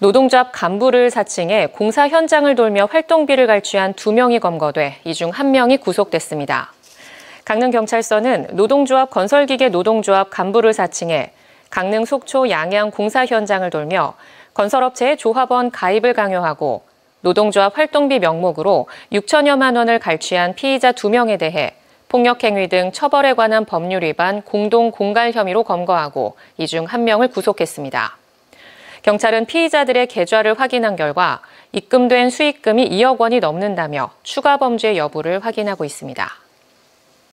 노동조합 간부를 사칭해 공사 현장을 돌며 활동비를 갈취한 두명이 검거돼 이 중 한명이 구속됐습니다. 강릉경찰서는 노동조합 건설기계 노동조합 간부를 사칭해 강릉 속초 양양 공사 현장을 돌며 건설업체의 조합원 가입을 강요하고 노동조합 활동비 명목으로 6천여만 원을 갈취한 피의자 2명에 대해 폭력행위 등 처벌에 관한 법률 위반 공동 공갈 혐의로 검거하고 이중 1명을 구속했습니다. 경찰은 피의자들의 계좌를 확인한 결과 입금된 수익금이 2억 원이 넘는다며 추가 범죄 여부를 확인하고 있습니다.